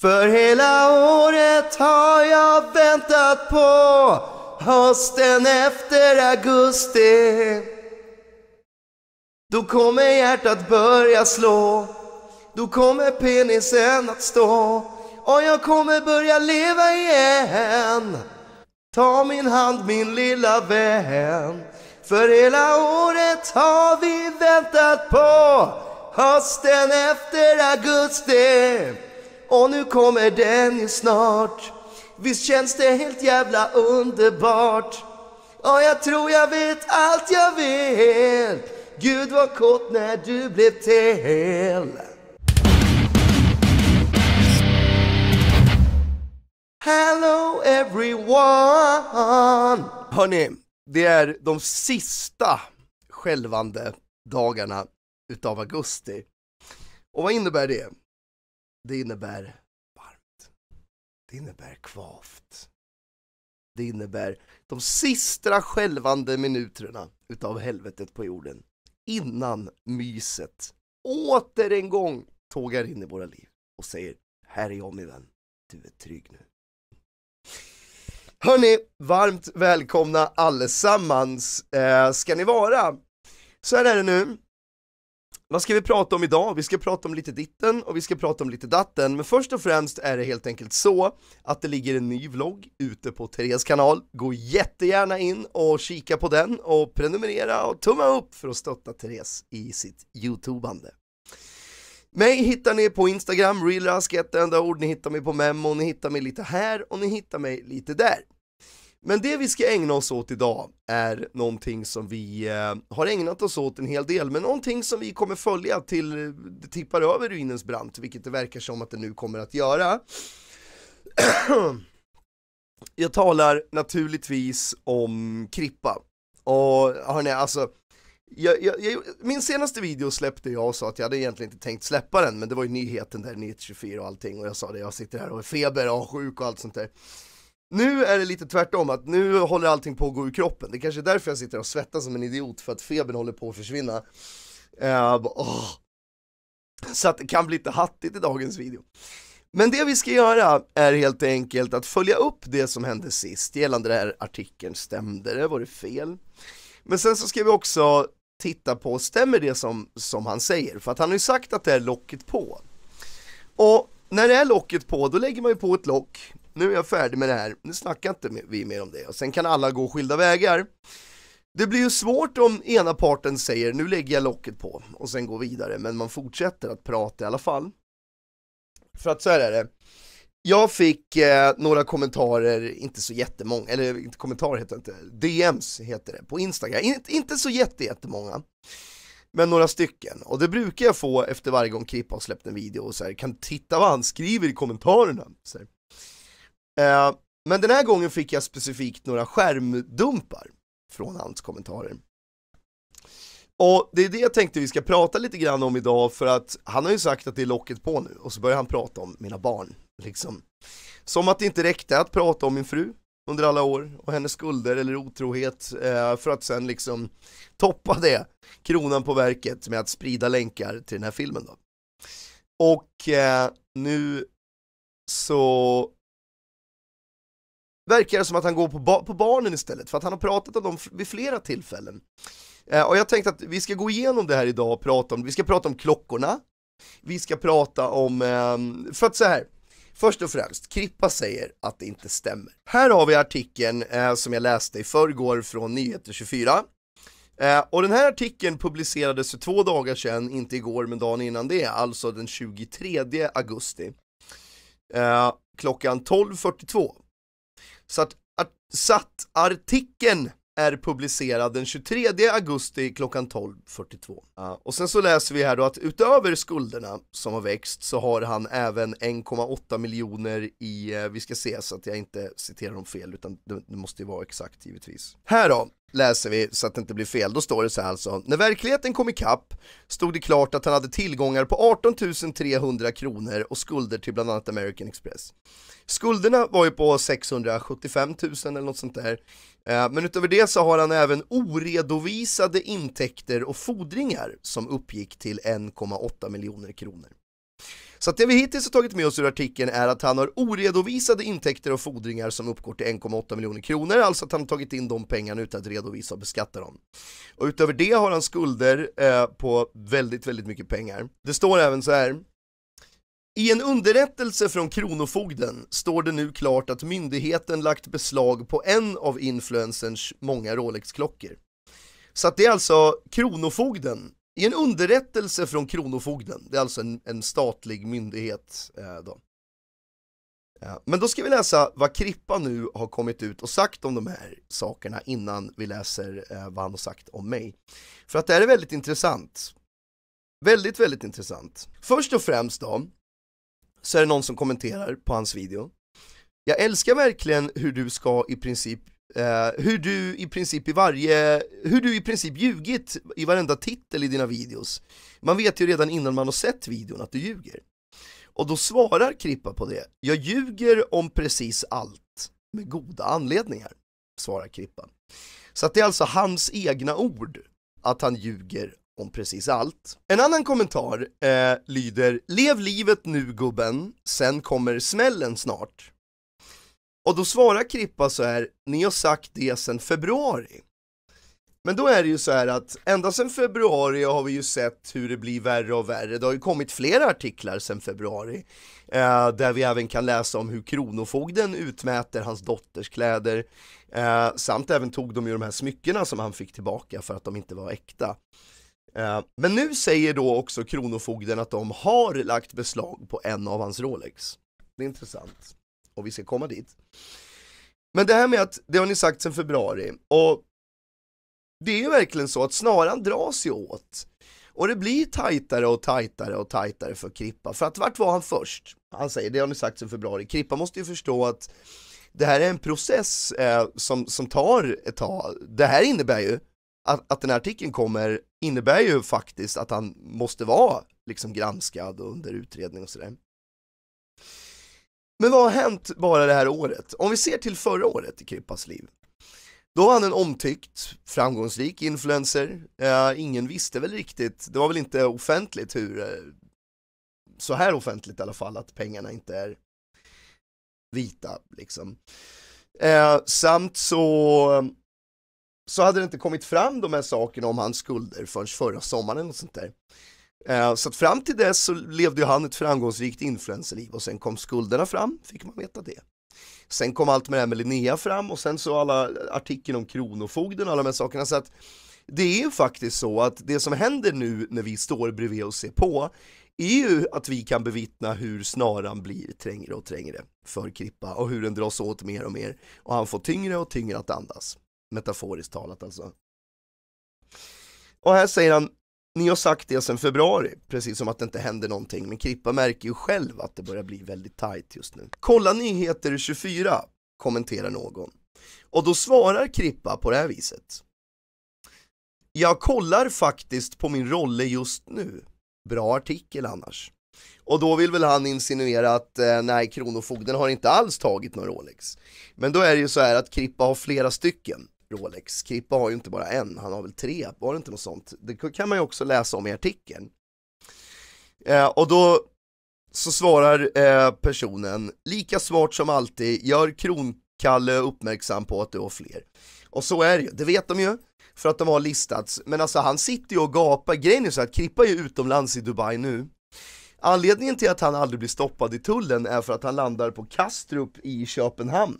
För hela året har jag väntat på hösten efter augusti. Då kommer hjärtat börja slå. Då kommer penisen att stå. Och jag kommer börja leva igen. Ta min hand min lilla vän. För hela året har vi väntat på hösten efter augusti och nu kommer den ju snart. Visst känns det helt jävla underbart? Och jag tror jag vet allt jag vill Gud var kåt när du blev till. Hello everyone! Hörni, det är de sista skälvande dagarna utav augusti. Och vad innebär det? Det innebär varmt. Det innebär kvavt. Det innebär de sista skälvande minuterna utav helvetet på jorden. Innan myset åter en gång tågar in i våra liv och säger Här är jag min vän, du är trygg nu. Hörni, varmt välkomna allesammans eh, ska ni vara. Så här är det nu, vad ska vi prata om idag? Vi ska prata om lite ditten och vi ska prata om lite datten, men först och främst är det helt enkelt så att det ligger en ny vlogg ute på Therese kanal. Gå jättegärna in och kika på den och prenumerera och tumma upp för att stötta Therese i sitt youtubande. Mig hittar ni på Instagram, realrask, ett enda ord, ni hittar mig på Memo, ni hittar mig lite här och ni hittar mig lite där. Men det vi ska ägna oss åt idag är någonting som vi eh, har ägnat oss åt en hel del, men någonting som vi kommer följa till det tippar över ruinens brant, vilket det verkar som att det nu kommer att göra. Jag talar naturligtvis om Krippa. Och hörni, alltså jag, jag, jag, min senaste video släppte jag och sa att jag hade egentligen inte tänkt släppa den, men det var ju nyheten där, 9.24 och allting, och jag sa det, jag sitter här och är feber och sjuk och allt sånt där. Nu är det lite tvärtom, att nu håller allting på att gå ur kroppen. Det kanske är därför jag sitter och svettas som en idiot, för att febern håller på att försvinna. Uh, Så att det kan bli lite hattigt i dagens video. Men det vi ska göra är helt enkelt att följa upp det som hände sist gällande den här artikeln. Stämde det? Var det fel? Men sen så ska vi också titta på, stämmer det som, som han säger? För att han har ju sagt att det är locket på. Och när det är locket på, då lägger man ju på ett lock nu är jag färdig med det här, nu snackar inte vi mer om det. Och sen kan alla gå skilda vägar. Det blir ju svårt om ena parten säger nu lägger jag locket på och sen går vidare, men man fortsätter att prata i alla fall. För att så här är det. Jag fick eh, några kommentarer, inte så jättemånga, eller inte kommentarer heter det inte, DMs heter det på Instagram, In, inte så jättemånga. Men några stycken, och det brukar jag få efter varje gång Krippa har släppt en video och så här, kan titta vad han skriver i kommentarerna. Så här. Eh, men den här gången fick jag specifikt några skärmdumpar från hans kommentarer. Och det är det jag tänkte vi ska prata lite grann om idag för att han har ju sagt att det är locket på nu och så börjar han prata om mina barn. Liksom. Som att det inte räckte att prata om min fru under alla år och hennes skulder eller otrohet eh, för att sen liksom toppa det, kronan på verket med att sprida länkar till den här filmen då. Och eh, nu så verkar det som att han går på, ba på barnen istället, för att han har pratat om dem vid flera tillfällen. Eh, och jag tänkte att vi ska gå igenom det här idag och prata om, vi ska prata om klockorna, vi ska prata om, eh, för att så här, Först och främst, Krippa säger att det inte stämmer. Här har vi artikeln eh, som jag läste i förrgår från Nyheter 24. Eh, och den här artikeln publicerades för två dagar sedan, inte igår men dagen innan det, alltså den 23 augusti. Eh, klockan 12.42. Så att, att, satt artikeln är publicerad den 23 augusti klockan 12.42. Ja. Och sen så läser vi här då att utöver skulderna som har växt så har han även 1,8 miljoner i, eh, vi ska se så att jag inte citerar dem fel utan det, måste ju vara exakt givetvis. Här då, läser vi så att det inte blir fel. Då står det så här alltså. När verkligheten kom ikapp stod det klart att han hade tillgångar på 18 300 kronor och skulder till bland annat American Express. Skulderna var ju på 675 000 eller något sånt där. Eh, men utöver det så har han även oredovisade intäkter och fordringar som uppgick till 1,8 miljoner kronor. Så att det vi hittills har tagit med oss ur artikeln är att han har oredovisade intäkter och fordringar som uppgår till 1,8 miljoner kronor, alltså att han har tagit in de pengarna utan att redovisa och beskatta dem. Och utöver det har han skulder eh, på väldigt, väldigt mycket pengar. Det står även så här, i en underrättelse från Kronofogden står det nu klart att myndigheten lagt beslag på en av influencerns många Rolex-klockor. Så att det är alltså Kronofogden i en underrättelse från Kronofogden, det är alltså en, en statlig myndighet. Eh, då. Ja, men då ska vi läsa vad Krippa nu har kommit ut och sagt om de här sakerna innan vi läser eh, vad han har sagt om mig. För att det här är väldigt intressant. Väldigt, väldigt intressant. Först och främst då, så är det någon som kommenterar på hans video. Jag älskar verkligen hur du ska i princip Uh, hur du i princip i varje, hur du i princip ljugit i varenda titel i dina videos. Man vet ju redan innan man har sett videon att du ljuger. Och då svarar Krippa på det, jag ljuger om precis allt med goda anledningar, svarar Krippa. Så det är alltså hans egna ord, att han ljuger om precis allt. En annan kommentar eh, lyder, lev livet nu gubben, sen kommer smällen snart. Och då svarar Krippa så här, ni har sagt det sedan februari. Men då är det ju så här att ända sedan februari har vi ju sett hur det blir värre och värre. Det har ju kommit flera artiklar sedan februari eh, där vi även kan läsa om hur Kronofogden utmäter hans dotters kläder eh, samt även tog de ju de här smyckena som han fick tillbaka för att de inte var äkta. Eh, men nu säger då också Kronofogden att de har lagt beslag på en av hans Rolex. Det är intressant och vi ska komma dit. Men det här med att, det har ni sagt sedan februari, och det är ju verkligen så att snaran dras ju åt. Och det blir tajtare och tajtare och tajtare för Krippa, för att vart var han först? Han säger, det har ni sagt sedan februari, Krippa måste ju förstå att det här är en process eh, som, som tar ett tag. Det här innebär ju att, att den här artikeln kommer innebär ju faktiskt att han måste vara liksom granskad under utredning och sådär. Men vad har hänt bara det här året? Om vi ser till förra året i Krippas liv. Då var han en omtyckt, framgångsrik influencer. Eh, ingen visste väl riktigt, det var väl inte offentligt hur, eh, så här offentligt i alla fall, att pengarna inte är vita liksom. Eh, samt så, så hade det inte kommit fram de här sakerna om hans skulder förrän förra sommaren och sånt där. Eh, så att fram till dess så levde han ett framgångsrikt influencerliv och sen kom skulderna fram, fick man veta det. Sen kom allt med det här med Linnea fram och sen så alla artikeln om Kronofogden och alla de här sakerna. Så att det är ju faktiskt så att det som händer nu när vi står bredvid och ser på är ju att vi kan bevittna hur snaran blir trängre och trängre för Krippa och hur den dras åt mer och mer och han får tyngre och tyngre att andas. Metaforiskt talat alltså. Och här säger han ni har sagt det sedan februari, precis som att det inte händer någonting, men Krippa märker ju själv att det börjar bli väldigt tight just nu. Kolla nyheter 24, kommenterar någon. Och då svarar Krippa på det här viset. Jag kollar faktiskt på min rolle just nu. Bra artikel annars. Och då vill väl han insinuera att eh, nej, Kronofogden har inte alls tagit några Rolex. Men då är det ju så här att Krippa har flera stycken Rolex. Kippa har ju inte bara en, han har väl tre, var det inte något sånt? Det kan man ju också läsa om i artikeln. Eh, och då så svarar eh, personen, lika svart som alltid, gör Kronkalle uppmärksam på att du har fler. Och så är det ju, det vet de ju, för att de har listats. Men alltså han sitter ju och gapar, grejen är så att Krippa är ju utomlands i Dubai nu. Anledningen till att han aldrig blir stoppad i tullen är för att han landar på Kastrup i Köpenhamn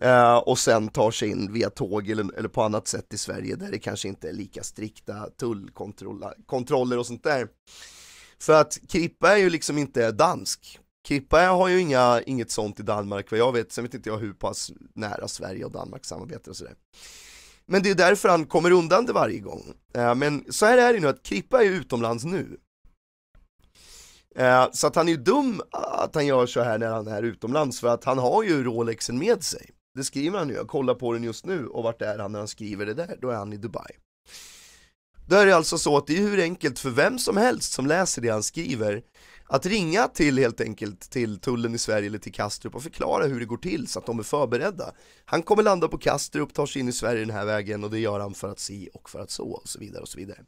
eh, och sen tar sig in via tåg eller, eller på annat sätt i Sverige där det kanske inte är lika strikta tullkontroller och sånt där. För att Krippa är ju liksom inte dansk. Krippa har ju inga, inget sånt i Danmark vad jag vet, sen vet inte jag hur pass nära Sverige och Danmark samarbetar och sådär. Men det är därför han kommer undan det varje gång. Eh, men så här är det nu att Krippa är utomlands nu. Eh, så att han är ju dum att han gör så här när han är utomlands för att han har ju Rolexen med sig. Det skriver han ju, jag kollar på den just nu och vart är han när han skriver det där? Då är han i Dubai. Då är det alltså så att det är hur enkelt för vem som helst som läser det han skriver att ringa till helt enkelt till tullen i Sverige eller till Kastrup och förklara hur det går till så att de är förberedda. Han kommer landa på Kastrup, tar sig in i Sverige den här vägen och det gör han för att si och för att så och så vidare och så vidare.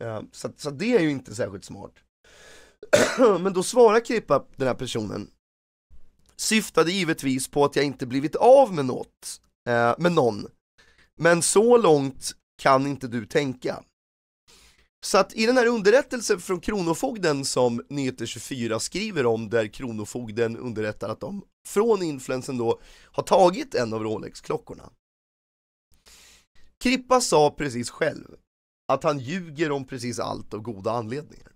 Eh, så, så det är ju inte särskilt smart. Men då svarar Krippa den här personen syftade givetvis på att jag inte blivit av med något, eh, med någon. Men så långt kan inte du tänka. Så att i den här underrättelsen från Kronofogden som Nyheter 24 skriver om, där Kronofogden underrättar att de från influensen då har tagit en av Rolex-klockorna. Krippa sa precis själv att han ljuger om precis allt av goda anledningar.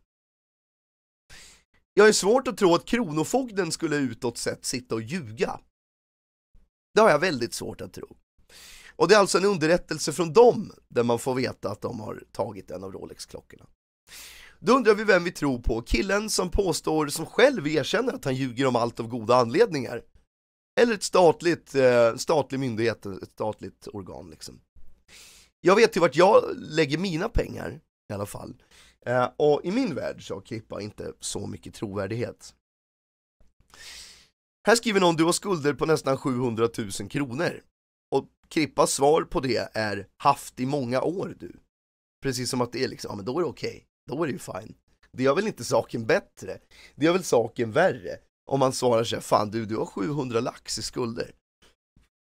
Jag är svårt att tro att Kronofogden skulle utåt sett sitta och ljuga. Det har jag väldigt svårt att tro. Och det är alltså en underrättelse från dem där man får veta att de har tagit en av Rolex-klockorna. Då undrar vi vem vi tror på, killen som påstår, som själv erkänner att han ljuger om allt av goda anledningar. Eller ett statligt, eh, statlig myndighet, ett statligt organ liksom. Jag vet ju vart jag lägger mina pengar i alla fall. Eh, och i min värld så har Klippa inte så mycket trovärdighet. Här skriver någon du har skulder på nästan 700 000 kronor. Och Krippas svar på det är haft i många år du. Precis som att det är liksom, ja men då är det okej, okay. då är det ju fine. Det gör väl inte saken bättre, det gör väl saken värre. Om man svarar så fan du, du har 700 lax i skulder.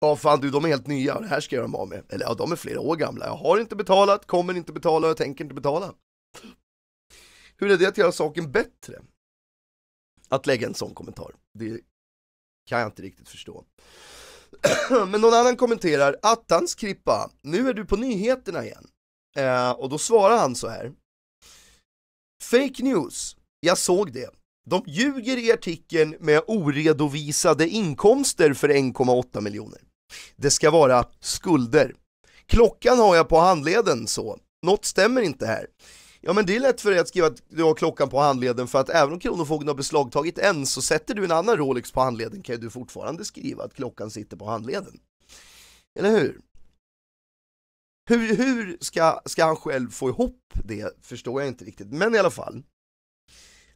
Ja fan du, de är helt nya, det här ska jag göra mig av med. Eller ja, de är flera år gamla, jag har inte betalat, kommer inte betala, jag tänker inte betala. Hur är det att göra saken bättre? Att lägga en sån kommentar. Det kan jag inte riktigt förstå. Men någon annan kommenterar, attans Krippa, nu är du på nyheterna igen. Eh, och då svarar han så här. Fake news, jag såg det. De ljuger i artikeln med oredovisade inkomster för 1,8 miljoner. Det ska vara skulder. Klockan har jag på handleden så, något stämmer inte här. Ja men det är lätt för dig att skriva att du har klockan på handleden för att även om Kronofogden har beslagtagit en så sätter du en annan Rolex på handleden kan ju du fortfarande skriva att klockan sitter på handleden. Eller hur? Hur, hur ska, ska han själv få ihop det förstår jag inte riktigt, men i alla fall.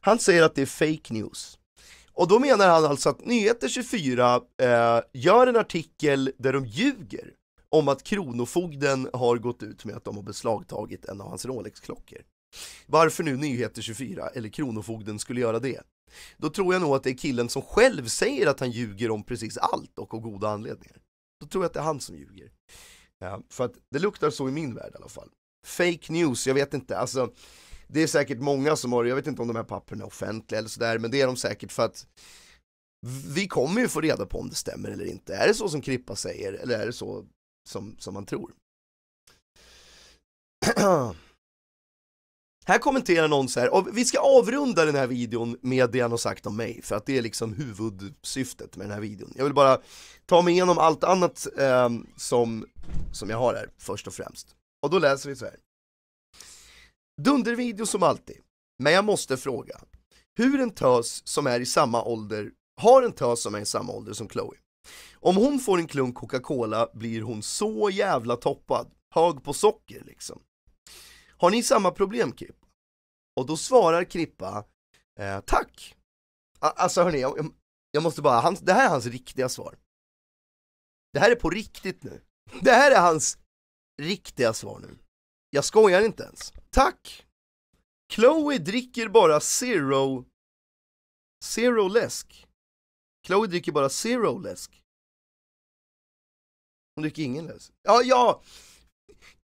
Han säger att det är fake news. Och då menar han alltså att Nyheter 24 eh, gör en artikel där de ljuger om att Kronofogden har gått ut med att de har beslagtagit en av hans Rolex-klockor. Varför nu Nyheter 24 eller Kronofogden skulle göra det? Då tror jag nog att det är killen som själv säger att han ljuger om precis allt och av goda anledningar. Då tror jag att det är han som ljuger. Ja, för att det luktar så i min värld i alla fall. Fake news, jag vet inte, alltså det är säkert många som har, jag vet inte om de här papperna är offentliga eller sådär, men det är de säkert för att vi kommer ju få reda på om det stämmer eller inte. Är det så som Krippa säger eller är det så som, som man tror? Här kommenterar någon så här, vi ska avrunda den här videon med det han har sagt om mig, för att det är liksom huvudsyftet med den här videon. Jag vill bara ta mig igenom allt annat eh, som, som jag har här, först och främst. Och då läser vi så här. Dundervideo som alltid, men jag måste fråga. Hur en tös som är i samma ålder, har en tös som är i samma ålder som Chloe? Om hon får en klunk Coca-Cola blir hon så jävla toppad, hög på socker liksom. Har ni samma problem Kippa? Och då svarar Krippa, eh, tack! Alltså hörni, jag, jag måste bara, han, det här är hans riktiga svar. Det här är på riktigt nu. Det här är hans riktiga svar nu. Jag skojar inte ens. Tack! Chloe dricker bara zero Zero läsk. Chloe dricker bara zero läsk. Hon dricker ingen läsk. Ja, ja!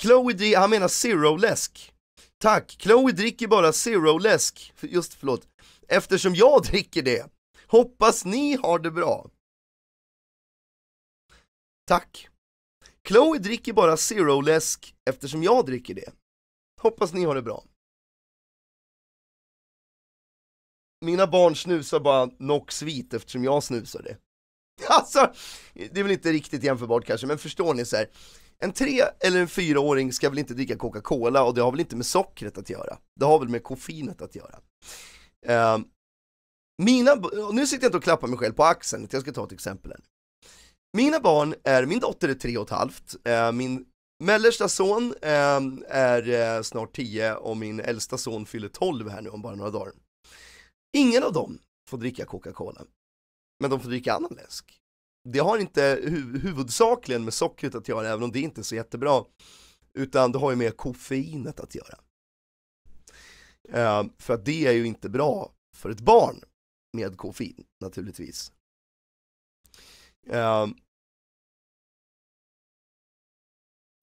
Chloe dricker, han menar zero-läsk. Tack, Chloe dricker bara zero-läsk. Just förlåt. Eftersom jag dricker det. Hoppas ni har det bra. Tack. Chloe dricker bara zero-läsk eftersom jag dricker det. Hoppas ni har det bra. Mina barn snusar bara Nox vit eftersom jag snusar det. Alltså, det är väl inte riktigt jämförbart kanske, men förstår ni så här en tre eller en fyraåring ska väl inte dricka Coca-Cola och det har väl inte med sockret att göra. Det har väl med koffeinet att göra. Eh, mina, nu sitter jag inte och klappar mig själv på axeln, jag ska ta ett exempel här. Mina barn är, min dotter är tre och ett halvt, eh, min mellersta son ehm, eh, är snart tio och min äldsta son fyller tolv här nu om bara några dagar. Ingen av dem får dricka Coca-Cola, men de får dricka annan läsk det har inte huvudsakligen med sockret att göra, även om det inte är så jättebra, utan det har ju med koffeinet att göra. Uh, för att det är ju inte bra för ett barn med koffein naturligtvis. Uh,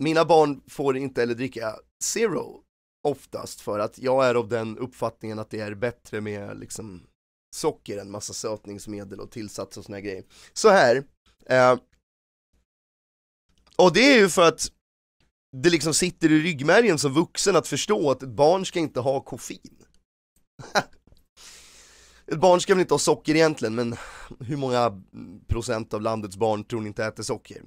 mina barn får inte eller dricka zero oftast för att jag är av den uppfattningen att det är bättre med liksom socker, en massa sötningsmedel och tillsatser och såna här grejer. Så här, eh, och det är ju för att det liksom sitter i ryggmärgen som vuxen att förstå att ett barn ska inte ha koffein. ett barn ska väl inte ha socker egentligen, men hur många procent av landets barn tror ni inte äter socker?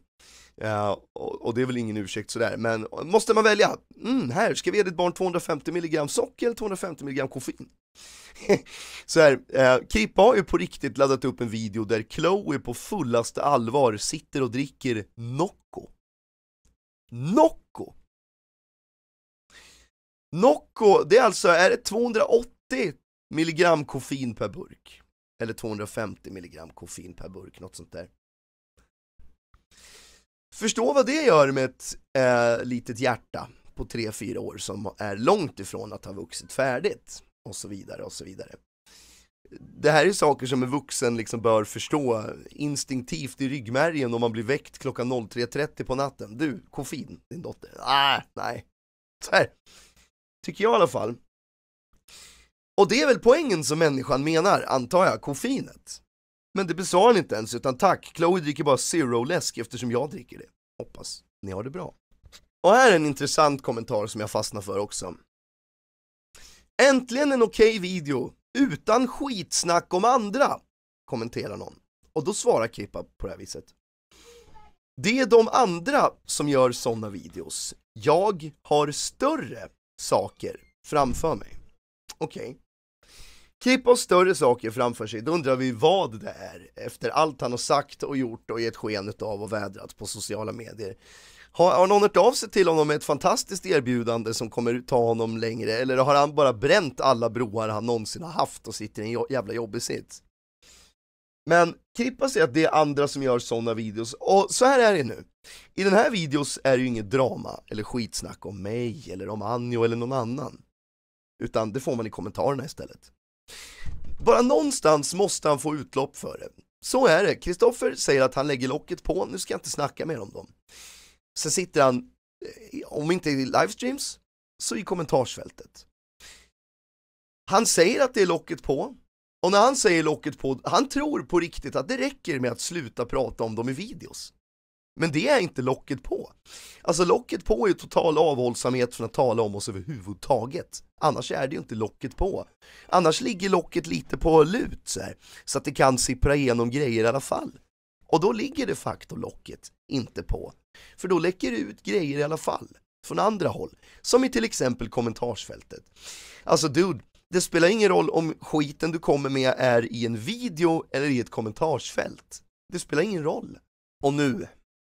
Ja, eh, och, det är väl ingen ursäkt sådär, men måste man välja? Mm, här, ska vi ge ditt barn 250 mg socker eller 250 mg koffein? så här, eh, Kippa har ju på riktigt laddat upp en video där Chloe på fullaste allvar sitter och dricker Nocco. Nocco! Nocco, det är alltså, är det 280 mg koffein per burk? Eller 250 mg koffein per burk, något sånt där. Förstå vad det gör med ett eh, litet hjärta på 3-4 år som är långt ifrån att ha vuxit färdigt och så vidare och så vidare. Det här är saker som en vuxen liksom bör förstå instinktivt i ryggmärgen om man blir väckt klockan 03.30 på natten. Du, koffein, din dotter. Ah, nej. Så här. Tycker jag i alla fall. Och det är väl poängen som människan menar, antar jag, koffeinet. Men det besade han inte ens, utan tack, Chloe dricker bara zero-läsk eftersom jag dricker det. Hoppas ni har det bra. Och här är en intressant kommentar som jag fastnar för också. Äntligen en okej okay video, utan skitsnack om andra, kommenterar någon. Och då svarar Krippa på det här viset. Det är de andra som gör sådana videos. Jag har större saker framför mig. Okej. Okay. Keep typ har större saker framför sig, då undrar vi vad det är efter allt han har sagt och gjort och gett sken av och vädrat på sociala medier. Har, har någon hört av sig till honom med ett fantastiskt erbjudande som kommer ta honom längre eller har han bara bränt alla broar han någonsin har haft och sitter i en jävla jobbig sits? Men Krippa säger att det är andra som gör sådana videos, och så här är det nu. I den här videos är det ju inget drama eller skitsnack om mig eller om Anjo eller någon annan. Utan det får man i kommentarerna istället. Bara någonstans måste han få utlopp för det. Så är det. Kristoffer säger att han lägger locket på, nu ska jag inte snacka mer om dem. Sen sitter han, eh, om inte i livestreams, så i kommentarsfältet. Han säger att det är locket på, och när han säger locket på, han tror på riktigt att det räcker med att sluta prata om dem i videos. Men det är inte locket på. Alltså locket på är ju total avhållsamhet från att tala om oss överhuvudtaget. Annars är det ju inte locket på. Annars ligger locket lite på lut så, här, så att det kan sippra igenom grejer i alla fall. Och då ligger de facto locket inte på. För då läcker det ut grejer i alla fall, från andra håll. Som i till exempel kommentarsfältet. Alltså dude, det spelar ingen roll om skiten du kommer med är i en video eller i ett kommentarsfält. Det spelar ingen roll. Och nu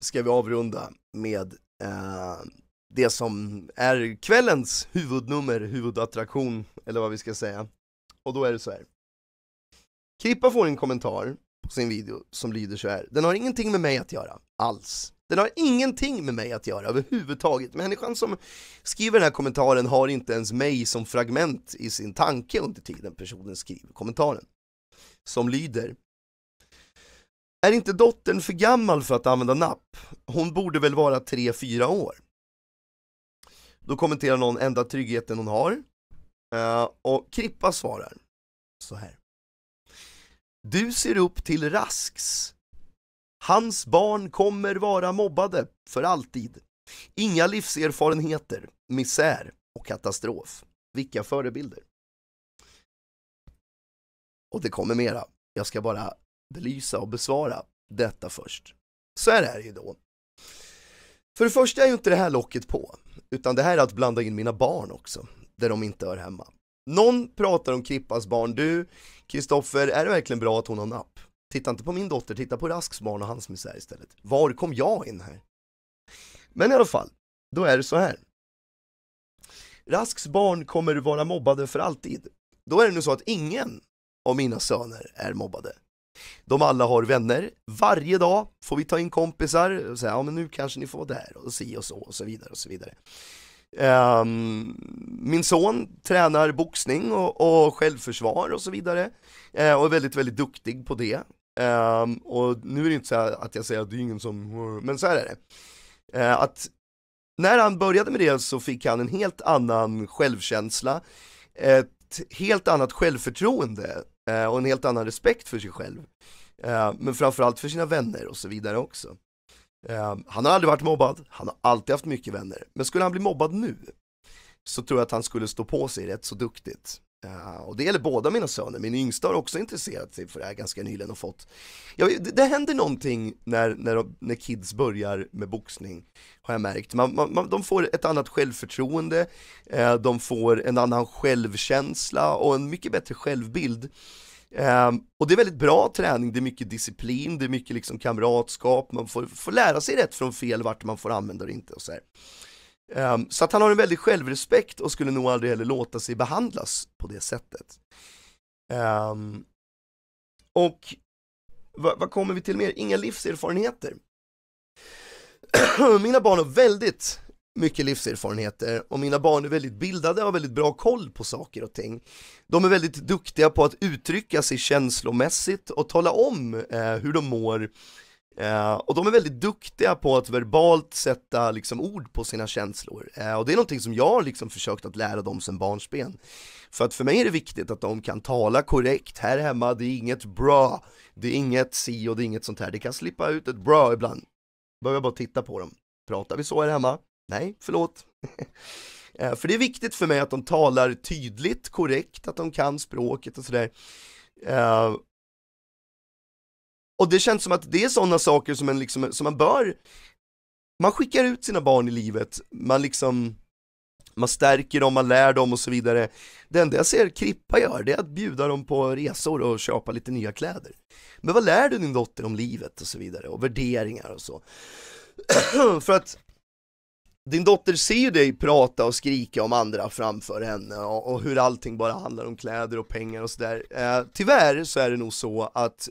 ska vi avrunda med eh, det som är kvällens huvudnummer, huvudattraktion, eller vad vi ska säga. Och då är det så här. Krippa får en kommentar på sin video som lyder så här. Den har ingenting med mig att göra, alls. Den har ingenting med mig att göra överhuvudtaget. Människan som skriver den här kommentaren har inte ens mig som fragment i sin tanke under tiden personen skriver kommentaren. Som lyder är inte dottern för gammal för att använda napp? Hon borde väl vara 3-4 år? Då kommenterar någon enda tryggheten hon har. Eh, och Krippa svarar så här. Du ser upp till Rasks. Hans barn kommer vara mobbade för alltid. Inga livserfarenheter, misär och katastrof. Vilka förebilder. Och det kommer mera. Jag ska bara belysa och besvara detta först. Så här är det ju då. För det första är ju inte det här locket på, utan det här är att blanda in mina barn också, där de inte hör hemma. Någon pratar om Krippans barn, du Kristoffer, är det verkligen bra att hon har napp? Titta inte på min dotter, titta på Rasks barn och hans misär istället. Var kom jag in här? Men i alla fall, då är det så här. Rasks barn kommer vara mobbade för alltid. Då är det nu så att ingen av mina söner är mobbade. De alla har vänner. Varje dag får vi ta in kompisar och säga, ja men nu kanske ni får vara där och si och så och så vidare och så vidare. Um, min son tränar boxning och, och självförsvar och så vidare uh, och är väldigt, väldigt duktig på det. Um, och nu är det inte så att jag säger att det är ingen som, men så här är det. Uh, att när han började med det så fick han en helt annan självkänsla, ett helt annat självförtroende eh, och en helt annan respekt för sig själv. Eh, men framförallt för sina vänner och så vidare också. Eh, han har aldrig varit mobbad, han har alltid haft mycket vänner. Men skulle han bli mobbad nu så tror jag att han skulle stå på sig rätt så duktigt och det gäller båda mina söner, min yngsta har också intresserat sig för det här ganska nyligen och fått ja, det, det händer någonting när, när, när kids börjar med boxning har jag märkt. Man, man, man de får ett annat självförtroende, uh, de får en annan självkänsla och en mycket bättre självbild. Um, och det är väldigt bra träning, det är mycket disciplin, det är mycket liksom kamratskap, man får, får lära sig rätt från fel vart man får använda det inte och så här. Um, så att han har en väldig självrespekt och skulle nog aldrig heller låta sig behandlas på det sättet. Um, och vad, vad kommer vi till mer? Inga livserfarenheter. mina barn har väldigt mycket livserfarenheter och mina barn är väldigt bildade och har väldigt bra koll på saker och ting. De är väldigt duktiga på att uttrycka sig känslomässigt och tala om eh, hur de mår Uh, och de är väldigt duktiga på att verbalt sätta liksom, ord på sina känslor. Uh, och det är någonting som jag har liksom, försökt att lära dem sedan barnsben. För att för mig är det viktigt att de kan tala korrekt här hemma, det är inget bra, det är inget si och det är inget sånt här. Det kan slippa ut ett bra ibland. Behöver jag bara titta på dem. Pratar vi så här hemma? Nej, förlåt. uh, för det är viktigt för mig att de talar tydligt, korrekt, att de kan språket och sådär. Och det känns som att det är sådana saker som, en liksom, som man bör, man skickar ut sina barn i livet, man liksom, man stärker dem, man lär dem och så vidare. Det enda jag ser Krippa gör, det är att bjuda dem på resor och köpa lite nya kläder. Men vad lär du din dotter om livet och så vidare, och värderingar och så? För att din dotter ser ju dig prata och skrika om andra framför henne och, hur allting bara handlar om kläder och pengar och sådär. Eh, tyvärr så är det nog så att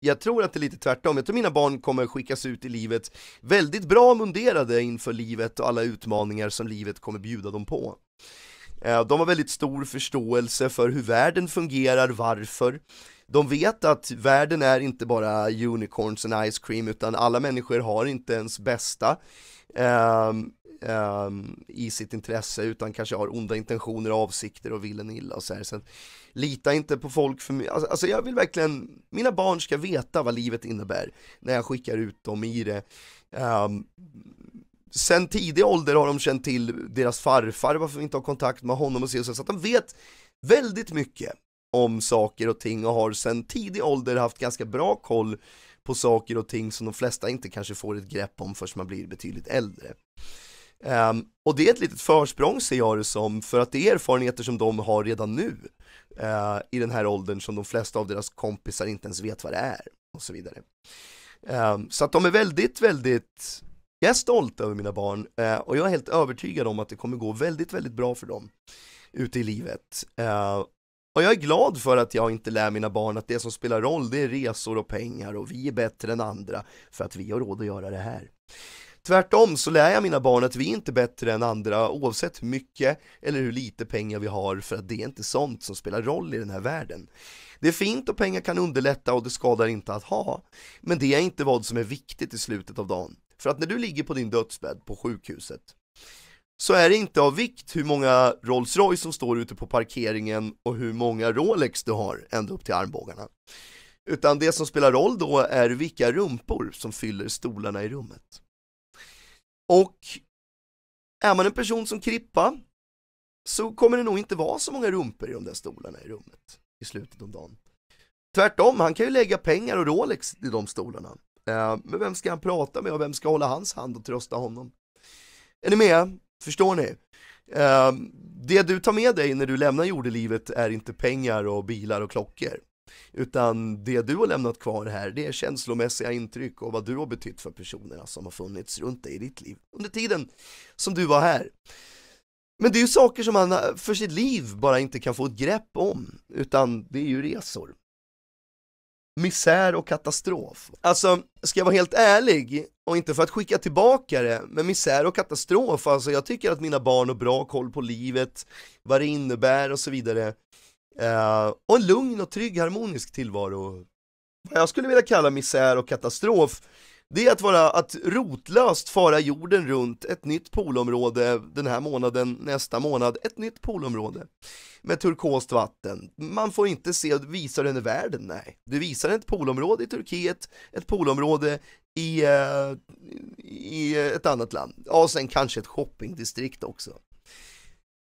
jag tror att det är lite tvärtom, jag tror mina barn kommer skickas ut i livet väldigt bra munderade inför livet och alla utmaningar som livet kommer bjuda dem på. Eh, de har väldigt stor förståelse för hur världen fungerar, varför. De vet att världen är inte bara unicorns and ice cream utan alla människor har inte ens bästa. Ehm, eh, i sitt intresse utan kanske har onda intentioner och avsikter och vill en illa och så här. Så, lita inte på folk för mycket, alltså, alltså jag vill verkligen, mina barn ska veta vad livet innebär när jag skickar ut dem i det. Eh, sen tidig ålder har de känt till deras farfar, varför vi inte har kontakt med honom och så, så att de vet väldigt mycket om saker och ting och har sen tidig ålder haft ganska bra koll på saker och ting som de flesta inte kanske får ett grepp om förrän man blir betydligt äldre. Um, och det är ett litet försprång ser jag det som, för att det är erfarenheter som de har redan nu uh, i den här åldern som de flesta av deras kompisar inte ens vet vad det är och så vidare. Um, så att de är väldigt, väldigt, jag är stolt över mina barn uh, och jag är helt övertygad om att det kommer gå väldigt, väldigt bra för dem ute i livet. Uh, och jag är glad för att jag inte lär mina barn att det som spelar roll det är resor och pengar och vi är bättre än andra för att vi har råd att göra det här. Tvärtom så lär jag mina barn att vi är inte bättre än andra oavsett hur mycket eller hur lite pengar vi har för att det är inte sånt som spelar roll i den här världen. Det är fint och pengar kan underlätta och det skadar inte att ha, men det är inte vad som är viktigt i slutet av dagen. För att när du ligger på din dödsbädd på sjukhuset så är det inte av vikt hur många Rolls Royce som står ute på parkeringen och hur många Rolex du har ända upp till armbågarna. Utan det som spelar roll då är vilka rumpor som fyller stolarna i rummet. Och är man en person som Krippa så kommer det nog inte vara så många rumpor i de där stolarna i rummet i slutet av dagen. Tvärtom, han kan ju lägga pengar och Rolex i de stolarna. Eh, men vem ska han prata med och vem ska hålla hans hand och trösta honom? Är ni med? Förstår ni? Eh, det du tar med dig när du lämnar jordelivet är inte pengar och bilar och klockor. Utan det du har lämnat kvar här, det är känslomässiga intryck och vad du har betytt för personerna som har funnits runt dig i ditt liv under tiden som du var här. Men det är ju saker som man eh, för sitt liv bara inte kan få ett grepp om, utan det är ju resor. Misär och katastrof. Alltså, ska jag vara helt ärlig, och inte för att skicka tillbaka det, men misär och katastrof, alltså jag tycker att mina barn har bra koll på livet, vad det innebär och så vidare. Eh, och en lugn och trygg harmonisk tillvaro. Vad jag skulle vilja kalla misär och katastrof, det är att vara att rotlöst fara jorden runt ett nytt polområde den här månaden, nästa månad, ett nytt polområde med turkost vatten. Man får inte se visaren i världen, nej. Du visar ett polområde i Turkiet, ett polområde i, eh, i ett annat land. Ja, och sen kanske ett shoppingdistrikt också.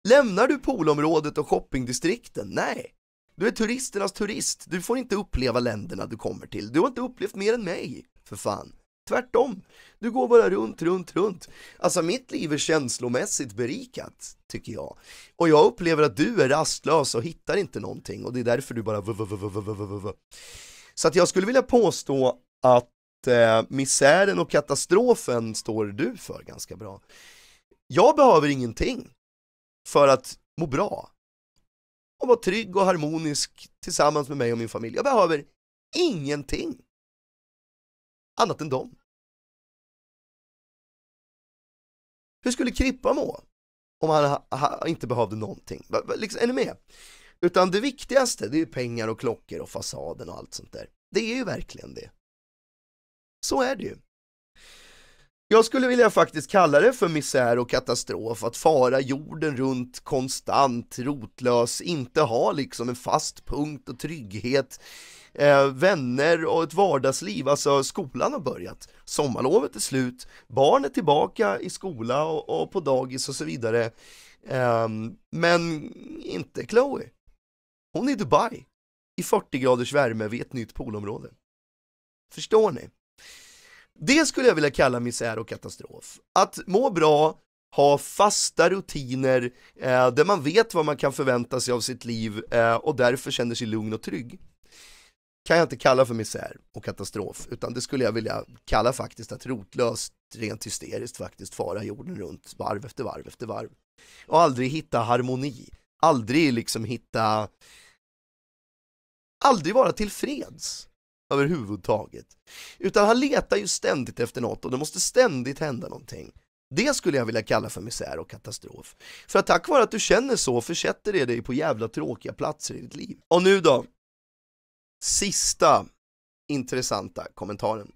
Lämnar du poolområdet och shoppingdistrikten? Nej. Du är turisternas turist. Du får inte uppleva länderna du kommer till. Du har inte upplevt mer än mig, för fan. Tvärtom. Du går bara runt, runt, runt. Alltså mitt liv är känslomässigt berikat, tycker jag. Och jag upplever att du är rastlös och hittar inte någonting och det är därför du bara Så att jag skulle vilja påstå att eh, misären och katastrofen står du för ganska bra. Jag behöver ingenting för att må bra och vara trygg och harmonisk tillsammans med mig och min familj. Jag behöver ingenting annat än dem. Hur skulle Krippa må om han inte behövde någonting? Liksom, är ni med? Utan det viktigaste, det är pengar och klockor och fasaden och allt sånt där. Det är ju verkligen det. Så är det ju. Jag skulle vilja faktiskt kalla det för misär och katastrof att fara jorden runt konstant, rotlös, inte ha liksom en fast punkt och trygghet, eh, vänner och ett vardagsliv. Alltså skolan har börjat, sommarlovet är slut, barn är tillbaka i skola och, och på dagis och så vidare. Eh, men inte Chloe. Hon är i Dubai i 40 graders värme vid ett nytt poolområde. Förstår ni? Det skulle jag vilja kalla misär och katastrof. Att må bra, ha fasta rutiner eh, där man vet vad man kan förvänta sig av sitt liv eh, och därför känner sig lugn och trygg kan jag inte kalla för misär och katastrof, utan det skulle jag vilja kalla faktiskt att rotlöst, rent hysteriskt faktiskt fara jorden runt varv efter varv efter varv. Och aldrig hitta harmoni, aldrig liksom hitta, aldrig vara tillfreds överhuvudtaget. Utan han letar ju ständigt efter något och det måste ständigt hända någonting. Det skulle jag vilja kalla för misär och katastrof. För att tack vare att du känner så försätter det dig på jävla tråkiga platser i ditt liv. Och nu då, sista intressanta kommentaren.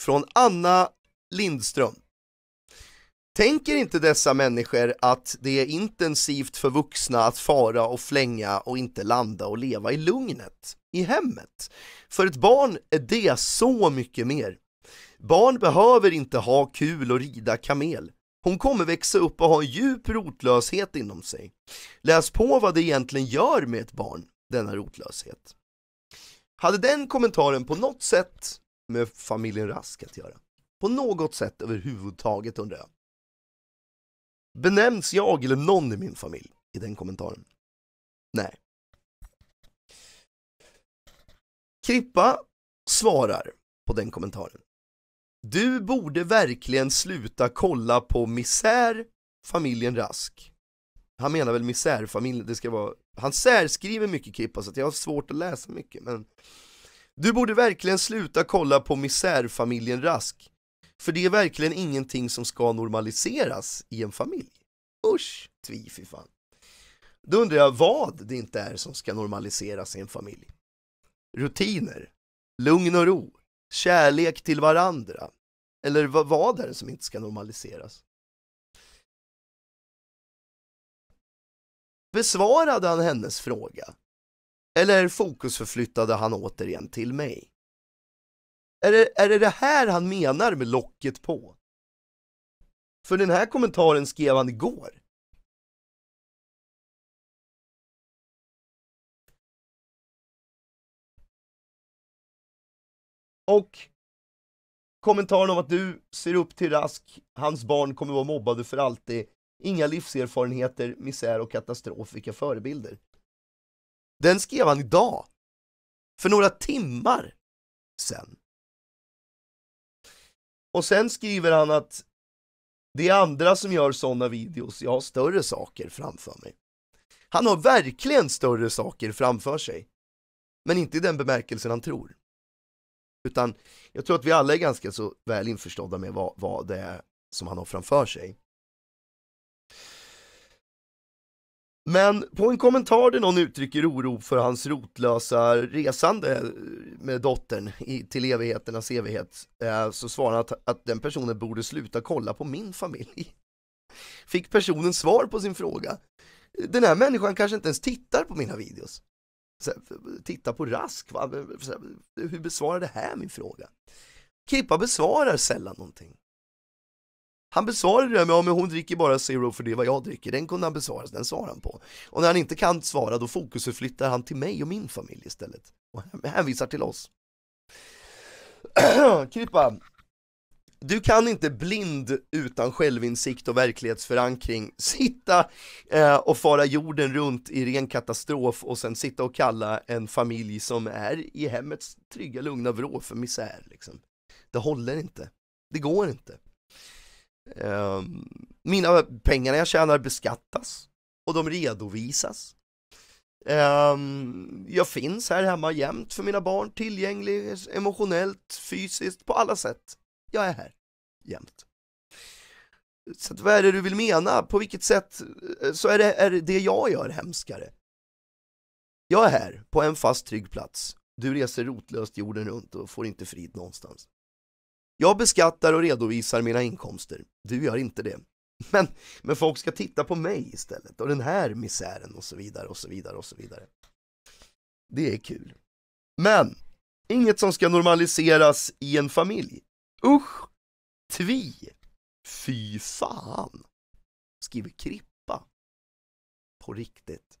Från Anna Lindström. Tänker inte dessa människor att det är intensivt för vuxna att fara och flänga och inte landa och leva i lugnet i hemmet? För ett barn är det så mycket mer. Barn behöver inte ha kul och rida kamel. Hon kommer växa upp och ha en djup rotlöshet inom sig. Läs på vad det egentligen gör med ett barn, denna rotlöshet. Hade den kommentaren på något sätt med familjen Rask att göra? På något sätt överhuvudtaget undrar jag. Benämns jag eller någon i min familj i den kommentaren? Nej. Krippa svarar på den kommentaren. Du borde verkligen sluta kolla på misär, familjen Rask. Han menar väl misärfamiljen, det ska vara, han särskriver mycket Krippa så jag har svårt att läsa mycket men Du borde verkligen sluta kolla på misärfamiljen Rask för det är verkligen ingenting som ska normaliseras i en familj. Usch, tvi fy fan. Då undrar jag vad det inte är som ska normaliseras i en familj. Rutiner, lugn och ro, kärlek till varandra. Eller vad är det som inte ska normaliseras? Besvarade han hennes fråga? Eller fokusförflyttade han återigen till mig? Är det, är det det här han menar med locket på? För den här kommentaren skrev han igår. Och kommentaren om att du ser upp till Rask, hans barn kommer vara mobbade för alltid, inga livserfarenheter, misär och katastrof, vilka förebilder. Den skrev han idag, för några timmar sen. Och sen skriver han att det är andra som gör sådana videos, jag har större saker framför mig. Han har verkligen större saker framför sig. Men inte i den bemärkelsen han tror. Utan jag tror att vi alla är ganska så väl införstådda med vad, vad det är som han har framför sig. Men på en kommentar där någon uttrycker oro för hans rotlösa resande eh, med dottern i, till evigheternas evighet eh, så svarar han att, att den personen borde sluta kolla på min familj. Fick personen svar på sin fråga. Den här människan kanske inte ens tittar på mina videos. titta på Rask, va? hur besvarar det här min fråga? Kippa besvarar sällan någonting. Han besvarade det med, ja men hon dricker bara Zero för det är vad jag dricker. Den kunde han besvara, den svarade han på. Och när han inte kan svara då fokusförflyttar han till mig och min familj istället. Och hänvisar till oss. Krippa, du kan inte blind utan självinsikt och verklighetsförankring sitta eh, och fara jorden runt i ren katastrof och sen sitta och kalla en familj som är i hemmets trygga lugna vrå för misär. Liksom. Det håller inte. Det går inte. Eh, mina pengarna jag tjänar beskattas och de redovisas. Eh, jag finns här hemma jämt för mina barn, tillgänglig emotionellt, fysiskt, på alla sätt. Jag är här, jämt. Så vad är det du vill mena? På vilket sätt eh, så är det, är det jag gör hemskare? Jag är här, på en fast trygg plats. Du reser rotlöst jorden runt och får inte frid någonstans. Jag beskattar och redovisar mina inkomster. Du gör inte det. Men, men folk ska titta på mig istället och den här misären och så vidare och så vidare och så vidare. Det är kul. Men, inget som ska normaliseras i en familj. Usch! Tvi! Fy fan! Skriver Krippa. På riktigt.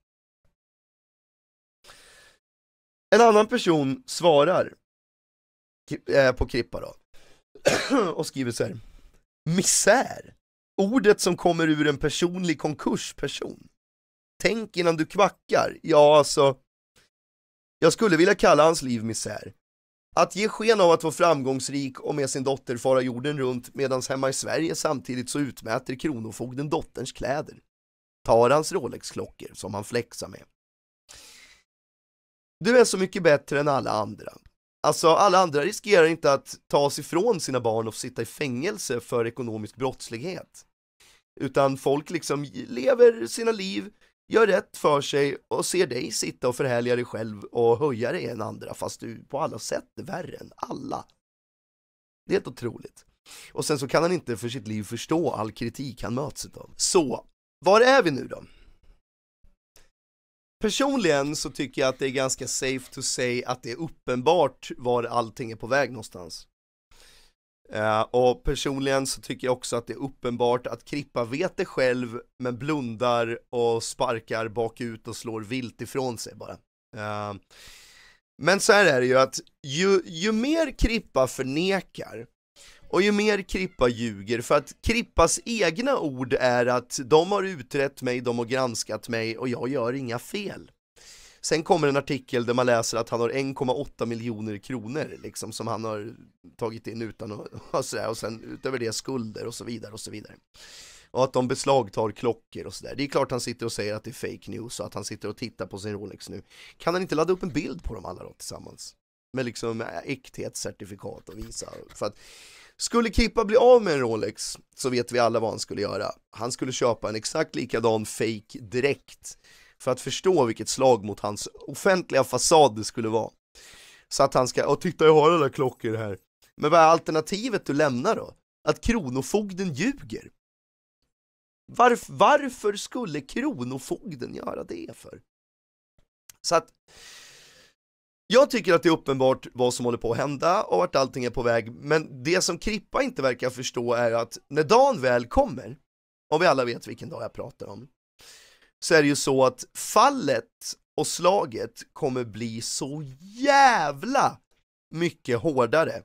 En annan person svarar eh, på Krippa då. och skriver så här. Misär! Ordet som kommer ur en personlig konkursperson. Tänk innan du kvackar. Ja, alltså. Jag skulle vilja kalla hans liv misär. Att ge sken av att vara framgångsrik och med sin dotter fara jorden runt medan hemma i Sverige samtidigt så utmäter Kronofogden dotterns kläder. Tar hans Rolex-klockor som han flexar med. Du är så mycket bättre än alla andra. Alltså alla andra riskerar inte att tas ifrån sina barn och sitta i fängelse för ekonomisk brottslighet. Utan folk liksom lever sina liv, gör rätt för sig och ser dig sitta och förhärliga dig själv och höja dig än andra fast du på alla sätt är värre än alla. Det är helt otroligt. Och sen så kan han inte för sitt liv förstå all kritik han möts utav. Så, var är vi nu då? Personligen så tycker jag att det är ganska safe to say att det är uppenbart var allting är på väg någonstans. Uh, och personligen så tycker jag också att det är uppenbart att Krippa vet det själv men blundar och sparkar bakut och slår vilt ifrån sig bara. Uh, men så här är det ju att ju, ju mer Krippa förnekar och ju mer Krippa ljuger, för att Krippas egna ord är att de har utrett mig, de har granskat mig och jag gör inga fel. Sen kommer en artikel där man läser att han har 1,8 miljoner kronor liksom som han har tagit in utan att, och, sådär, och sen utöver det skulder och så vidare och så vidare. Och att de beslagtar klockor och sådär. Det är klart han sitter och säger att det är fake news och att han sitter och tittar på sin Rolex nu. Kan han inte ladda upp en bild på dem alla då tillsammans? Med liksom eh, äkthetscertifikat och visa. För att skulle Kippa bli av med en Rolex så vet vi alla vad han skulle göra. Han skulle köpa en exakt likadan fake direkt för att förstå vilket slag mot hans offentliga fasad det skulle vara. Så att han ska, och titta jag har alla klockor här. Men vad är alternativet du lämnar då? Att Kronofogden ljuger? Varf, varför skulle Kronofogden göra det för? Så att jag tycker att det är uppenbart vad som håller på att hända och vart allting är på väg, men det som Krippa inte verkar förstå är att när dagen väl kommer, och vi alla vet vilken dag jag pratar om, så är det ju så att fallet och slaget kommer bli så jävla mycket hårdare.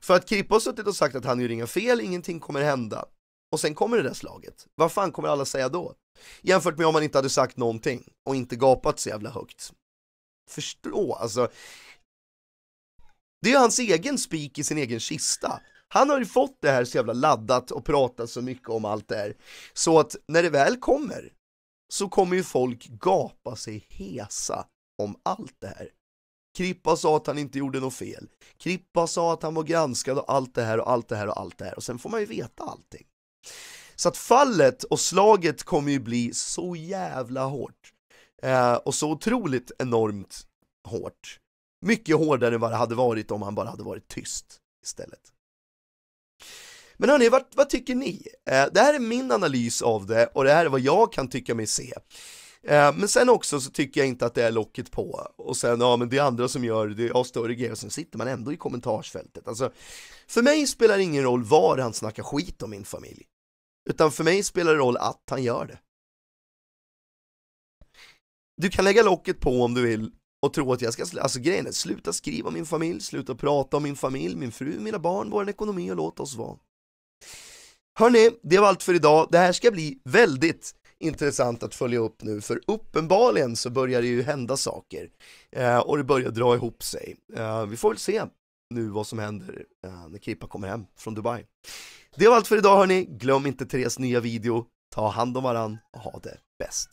För att Krippa har suttit och sagt att han gör inga fel, ingenting kommer hända. Och sen kommer det där slaget. Vad fan kommer alla säga då? Jämfört med om man inte hade sagt någonting och inte gapat så jävla högt förstå. Alltså, det är ju hans egen spik i sin egen kista. Han har ju fått det här så jävla laddat och pratat så mycket om allt det här. Så att när det väl kommer så kommer ju folk gapa sig hesa om allt det här. Krippa sa att han inte gjorde något fel. Krippa sa att han var granskad och allt det här och allt det här och allt det här och sen får man ju veta allting. Så att fallet och slaget kommer ju bli så jävla hårt. Eh, och så otroligt enormt hårt. Mycket hårdare än vad det hade varit om han bara hade varit tyst istället. Men hörni, vad, vad tycker ni? Eh, det här är min analys av det och det här är vad jag kan tycka mig se. Eh, men sen också så tycker jag inte att det är locket på och sen, ja men det är andra som gör det har större grejer och sen sitter man ändå i kommentarsfältet. Alltså, för mig spelar det ingen roll var han snackar skit om min familj. Utan för mig spelar det roll att han gör det du kan lägga locket på om du vill och tro att jag ska, alltså grejen är, sluta skriva om min familj, sluta prata om min familj, min fru, mina barn, vår ekonomi och låta oss vara. Hörni, det var allt för idag. Det här ska bli väldigt intressant att följa upp nu, för uppenbarligen så börjar det ju hända saker eh, och det börjar dra ihop sig. Eh, vi får väl se nu vad som händer eh, när Krippa kommer hem från Dubai. Det var allt för idag hörni. Glöm inte Therese nya video. Ta hand om varann och ha det bäst.